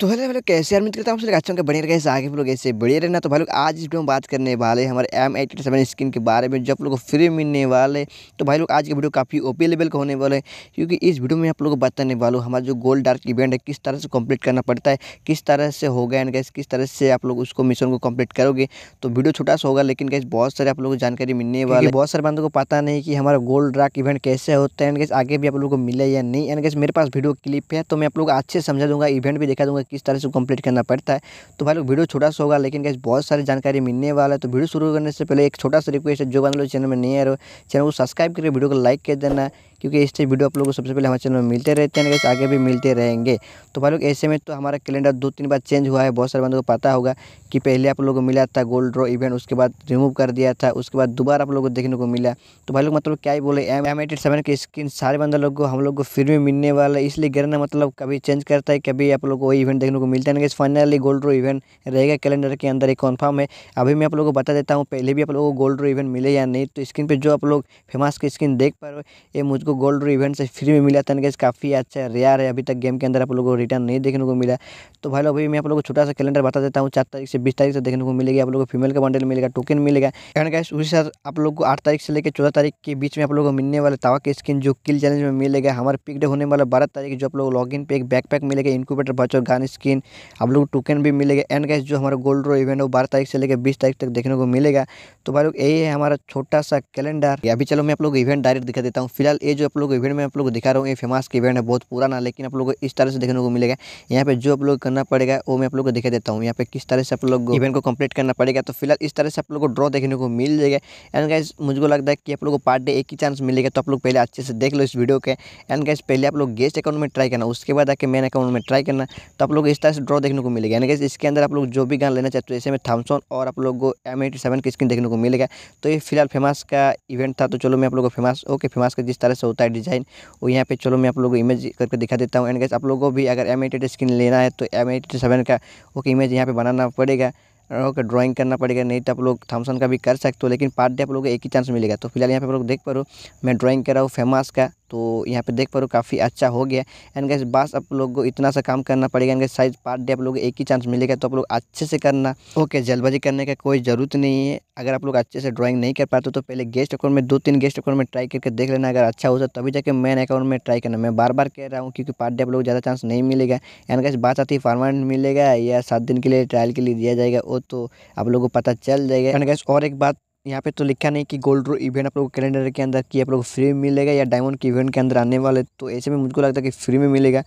तो hello hello कैसे यार मित्र हम अच्छा होंगे बढ़िया रहे आगे लोग ऐसे बढ़िया रहना तो भाई लोग आज इस वीडियो में बात करने वाले हमारे एम एटी सेवन स्किन के बारे में जो आप लोगों को फ्री मिलने वाले तो भाई लोग आज की वीडियो काफ़ी ओपी लेवल का होने वाले क्योंकि इस वीडियो में आप लोगों को बताने वाला हमारा जो गोल्ड डार्क इवेंट है किस तरह से कम्प्लीट करना पड़ता है किस तरह से होगा एंड कैसे किस तरह से आप लोग उसको मिशन को कम्प्लीट करोगे तो वीडियो छोटा सा होगा लेकिन कैसे बहुत सारे आप लोगों को जानकारी मिलने वाले बहुत सारे बंदों को पता नहीं कि हमारा गोल्ड डार्क इवेंट कैसे होता है एंड कैसे आगे भी आप लोगों को मिले या नहीं एंड कैसे मेरे पास वीडियो क्लिप है तो मैं आप लोग अच्छे समझा दूंगा इवेंट भी दिखा दूंगा किस तरह से कंप्लीट करना पड़ता है तो भाई लोग वीडियो छोटा सा होगा लेकिन कैसे बहुत सारी जानकारी मिलने वाला है तो वीडियो शुरू करने से पहले एक छोटा सा रिक्वेस्ट है जो बंद लोग चैनल में नहीं आ रहे हो चैनल को सब्सक्राइब करके वीडियो को लाइक कर देना क्योंकि इससे वीडियो आप लोगों को सबसे पहले हमारे चैनल में मिलते रहते हैं कैसे आगे भी मिलते रहेंगे तो भाई लोग ऐसे में तो हमारा कैलेंडर दो तीन बार चेंज हुआ है बहुत सारे बंदों को पता होगा कि पहले आप लोगों को मिला था गोल्ड ड्रॉ इवेंट उसके बाद रिमूव कर दिया था उसके बाद दोबारा आप लोग को देखने को मिला तो भाई लोग मतलब क्या ही बोले एम एम एटी सेवन के स्क्रीन सारे बंदा लोग को हम लोग को फिर भी मिलने वाला है इसलिए गिरना मतलब कभी चेंज करता है कभी आप लोग को वही इवेंट इवेंट देखने को मिलते हैं ना फाइनली गोल्ड रो इवेंट रहेगा कैलेंडर के अंदर एक कन्फर्म है अभी मैं आप लोगों को बता देता हूँ पहले भी आप लोगों को गोल्ड रो इवेंट मिले या नहीं तो स्क्रीन पर जो आप लोग फेमस की स्क्रीन देख पा रहे ये मुझको गोल्ड रो इवेंट से फ्री में मिला था ना काफ़ी अच्छा रेयर है अभी तक गेम के अंदर आप लोगों को रिटर्न नहीं देखने को मिला तो भाई अभी मैं आप लोगों को छोटा सा कैलेंडर बता देता हूँ चार तारीख से बीस तारीख से देखने को मिलेगी आप लोगों को फीमेल का बंडल मिलेगा टोकन मिलेगा एंड गैस उसी साथ आप लोग को आठ तारीख से लेकर चौदह तारीख के बीच में आप लोगों को मिलने वाले तवा की स्क्रीन जो किल चैलेंज में मिलेगा हमारे पिक डे होने वाला बारह तारीख जो आप लोग लॉग इन पे एक बैकपैक मिलेगा इनक्यूबेटर बचो और गाने स्किन आप लोग को टोकन भी मिलेगा एंड गैस जो हमारा गोल्ड रो इवेंट है वो बारह तारीख से लेकर बीस तारीख तक देखने को मिलेगा तो भाई लोग यही है हमारा छोटा सा कैलेंडर अभी चलो मैं आप लोग इवेंट डायरेक्ट दिखा देता हूँ फिलहाल ये जो आप लोग इवेंट में आप लोग दिखा रहा हूँ ये फेमस इवेंट है बहुत पुराना लेकिन आप लोग को इस तरह से देखने को मिलेगा यहाँ पे जो आप लोग करना पड़ेगा वो मैं आप लोग को दिखा देता हूँ यहाँ पे किस तरह से आप लोग इवेंट को कम्प्लीट करना पड़ेगा तो फिलहाल इस तरह से आप लोग को ड्रॉ देखने को मिल जाएगा एंड गैस मुझको लगता है कि आप लोग को पार्ट डे एक ही चांस मिलेगा तो आप लोग पहले अच्छे से देख लो इस वीडियो के एंड गैस पहले आप लोग गेस्ट अकाउंट में ट्राई करना उसके बाद आके मेन अकाउंट में ट्राई करना तो आप लोग इस तरह से ड्रॉ देखने को मिलेगा यानी कि इसके अंदर आप लोग जो भी गान लेना चाहते हो ऐसे में थम्सन और आप लोग को एम एटी सेवन की स्क्रीन देखने को मिलेगा तो ये फिलहाल फेमस का इवेंट था तो चलो मैं आप लोग को फेमस ओके फेमस का जिस तरह से होता है डिज़ाइन वो यहाँ पे चलो मैं आप लोग को इमेज करके दिखा देता हूँ एंड गैस आप लोगों को भी अगर एम एटी स्क्रीन लेना है तो एम एटी सेवन का ओके इमेज यहाँ पर बनाना पड़ेगा ओके ड्राइंग करना पड़ेगा नहीं तो आप लोग थम्सन का भी कर सकते हो लेकिन पार्ट डे आप लोग एक ही चांस मिलेगा तो फिलहाल यहाँ पे आप लोग देख पा रहे हो मैं ड्राइंग कर रहा हूँ फेमस का तो यहाँ पे देख पा रहे हो काफ़ी अच्छा हो गया एंड गैस बस आप लोग को इतना सा काम करना पड़ेगा एंड गैस साइज पार्ट डे आप लोग एक ही चांस मिलेगा तो आप लोग अच्छे से करना ओके जल्दबाजी करने का कोई ज़रूरत नहीं है अगर आप लोग अच्छे से ड्राइंग नहीं कर पाते तो पहले गेस्ट अकाउंट में दो तीन गेस्ट अकाउंट में ट्राई करके देख लेना अगर अच्छा हो तो तभी जाकर मेन अकाउंट में ट्राई करना मैं बार बार कह रहा हूँ क्योंकि पार्ट डे आप लोग ज़्यादा चांस नहीं मिलेगा एंड गैस बात आती है परमानेंट मिलेगा या सात दिन के लिए ट्रायल के लिए दिया जाएगा हो तो आप लोगों को पता चल जाएगा एंड गैस और एक बात यहाँ पे तो लिखा नहीं कि गोल्ड रो इवेंट आप लोगों को कैलेंडर के अंदर कि आप लोग फ्री में मिलेगा या डायमंड के इवेंट के अंदर आने वाले तो ऐसे में मुझको लगता है कि फ्री में मिलेगा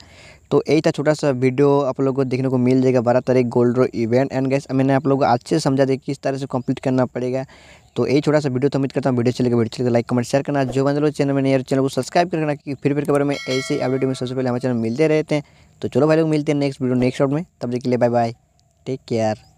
तो यही था छोटा सा वीडियो आप लोगों को देखने को मिल जाएगा बारह तारीख gold row event and guess मैंने आप लोगों को अच्छे से समझा दिया किस तरह से कम्प्लीट करना पड़ेगा तो यही छोटा सा वीडियो तो उम्मीद करता हूँ वीडियो चलेगा वीडियो चलेगा लाइक कमेंट शेयर करना जो बंद लोग चैनल में नहीं चैनल को सब्सक्राइब करना कि फिर फिर के बारे में ऐसे अपडेट में सबसे पहले हमारे चैनल मिलते रहते हैं तो चलो भाई लोग मिलते हैं नेक्स्ट वीडियो नेक्स्ट शॉट में तब देख के लिए बाय बाय टेक केयर